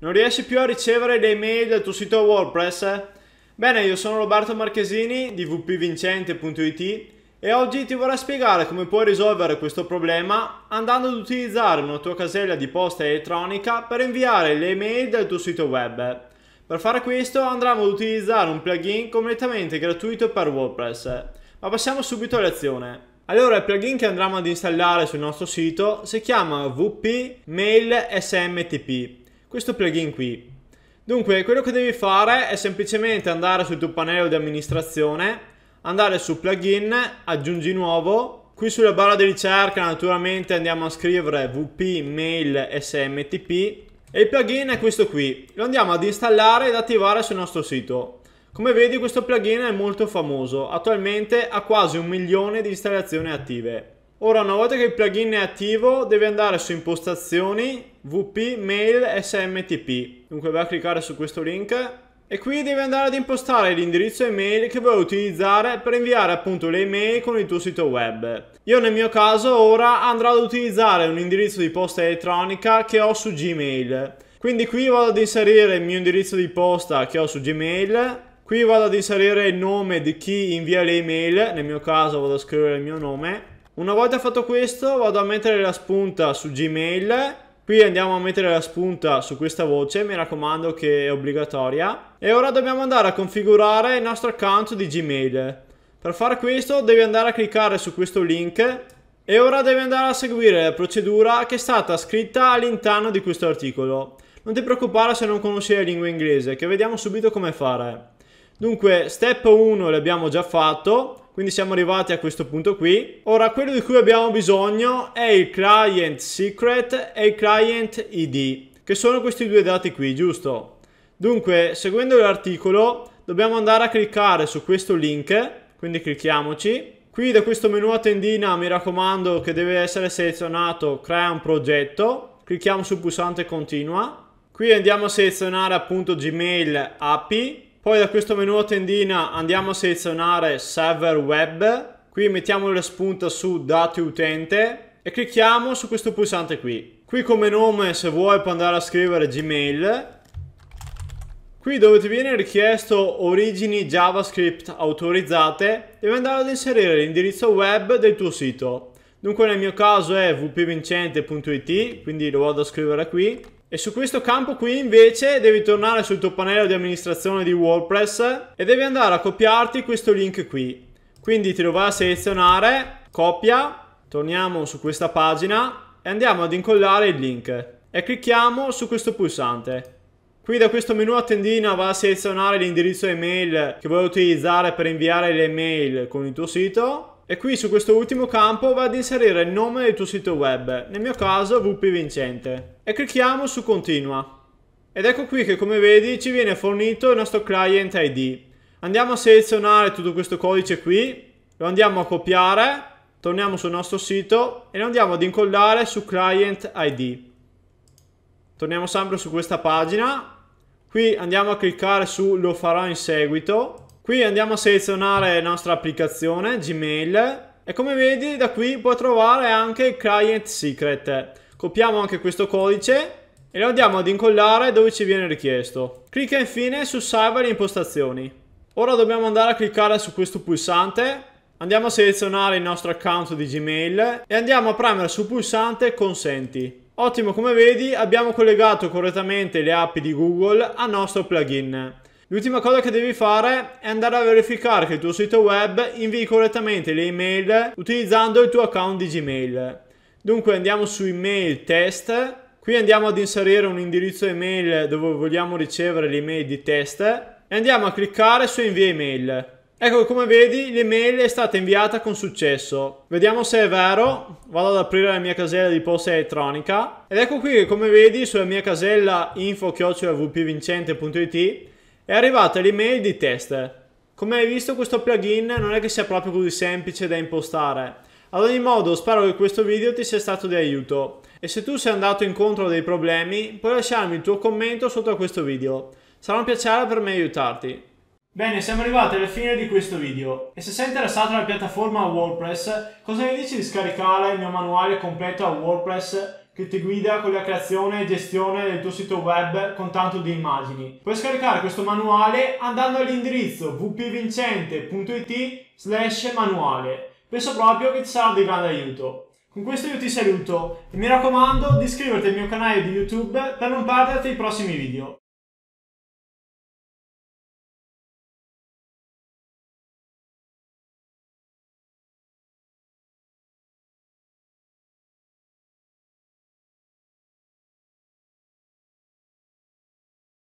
Non riesci più a ricevere le mail dal tuo sito WordPress? Bene, io sono Roberto Marchesini di wpvincente.it e oggi ti vorrei spiegare come puoi risolvere questo problema andando ad utilizzare una tua casella di posta elettronica per inviare le email dal tuo sito web. Per fare questo andremo ad utilizzare un plugin completamente gratuito per WordPress. Ma passiamo subito all'azione. Allora il plugin che andremo ad installare sul nostro sito si chiama WP Mail SMTP questo plugin qui. Dunque, quello che devi fare è semplicemente andare sul tuo pannello di amministrazione, andare su plugin, aggiungi nuovo, qui sulla barra di ricerca naturalmente andiamo a scrivere wp mail smtp e il plugin è questo qui, lo andiamo ad installare ed attivare sul nostro sito. Come vedi questo plugin è molto famoso, attualmente ha quasi un milione di installazioni attive. Ora una volta che il plugin è attivo devi andare su impostazioni wp mail smtp dunque va a cliccare su questo link e qui devi andare ad impostare l'indirizzo email che vuoi utilizzare per inviare appunto le email con il tuo sito web. Io nel mio caso ora andrò ad utilizzare un indirizzo di posta elettronica che ho su Gmail. Quindi qui vado ad inserire il mio indirizzo di posta che ho su Gmail. Qui vado ad inserire il nome di chi invia le email, nel mio caso vado a scrivere il mio nome una volta fatto questo vado a mettere la spunta su Gmail Qui andiamo a mettere la spunta su questa voce, mi raccomando che è obbligatoria. E ora dobbiamo andare a configurare il nostro account di Gmail. Per fare questo devi andare a cliccare su questo link e ora devi andare a seguire la procedura che è stata scritta all'interno di questo articolo. Non ti preoccupare se non conosci la lingua inglese, che vediamo subito come fare. Dunque, step 1 l'abbiamo già fatto, quindi siamo arrivati a questo punto qui. Ora quello di cui abbiamo bisogno è il client secret e il client id, che sono questi due dati qui, giusto? Dunque, seguendo l'articolo, dobbiamo andare a cliccare su questo link, quindi clicchiamoci. Qui da questo menu a tendina, mi raccomando, che deve essere selezionato crea un progetto. Clicchiamo sul pulsante continua. Qui andiamo a selezionare appunto Gmail API poi da questo menu a tendina andiamo a selezionare server web, qui mettiamo la spunta su dati utente e clicchiamo su questo pulsante qui. Qui come nome se vuoi puoi andare a scrivere Gmail, Qui dove ti viene richiesto origini JavaScript autorizzate, devi andare ad inserire l'indirizzo web del tuo sito. Dunque nel mio caso è wpvincente.it, quindi lo vado a scrivere qui. E su questo campo qui invece devi tornare sul tuo pannello di amministrazione di WordPress e devi andare a copiarti questo link qui. Quindi te lo vai a selezionare, copia, torniamo su questa pagina e andiamo ad incollare il link e clicchiamo su questo pulsante. Qui da questo menu a tendina va a selezionare l'indirizzo email che vuoi utilizzare per inviare le email con il tuo sito e qui su questo ultimo campo vado ad inserire il nome del tuo sito web, nel mio caso VP Vincente, e clicchiamo su continua. Ed ecco qui che come vedi ci viene fornito il nostro client ID. Andiamo a selezionare tutto questo codice qui, lo andiamo a copiare, torniamo sul nostro sito e lo andiamo ad incollare su client ID. Torniamo sempre su questa pagina, qui andiamo a cliccare su lo farò in seguito Qui andiamo a selezionare la nostra applicazione Gmail e come vedi da qui puoi trovare anche il client secret. Copiamo anche questo codice e lo andiamo ad incollare dove ci viene richiesto. Clicca infine su salva le impostazioni. Ora dobbiamo andare a cliccare su questo pulsante Andiamo a selezionare il nostro account di Gmail e andiamo a premere sul pulsante consenti. Ottimo, come vedi abbiamo collegato correttamente le app di Google al nostro plugin. L'ultima cosa che devi fare è andare a verificare che il tuo sito web invii correttamente le email utilizzando il tuo account di Gmail. Dunque andiamo su email test, qui andiamo ad inserire un indirizzo email dove vogliamo ricevere le email di test e andiamo a cliccare su invia email. Ecco come vedi l'email è stata inviata con successo. Vediamo se è vero, vado ad aprire la mia casella di posta elettronica ed ecco qui che come vedi sulla mia casella info-vpvincente.it è arrivata l'email di test. Come hai visto questo plugin non è che sia proprio così semplice da impostare. Ad ogni modo spero che questo video ti sia stato di aiuto e se tu sei andato incontro a dei problemi puoi lasciarmi il tuo commento sotto a questo video. Sarà un piacere per me aiutarti. Bene, siamo arrivati alla fine di questo video e se sei interessato alla piattaforma WordPress, cosa ne dici di scaricare il mio manuale completo a WordPress che ti guida con la creazione e gestione del tuo sito web con tanto di immagini. Puoi scaricare questo manuale andando all'indirizzo wpvincente.it slash manuale. Penso proprio che ti sarà di grande aiuto. Con questo io ti saluto e mi raccomando di iscriverti al mio canale di YouTube per non perderti i prossimi video.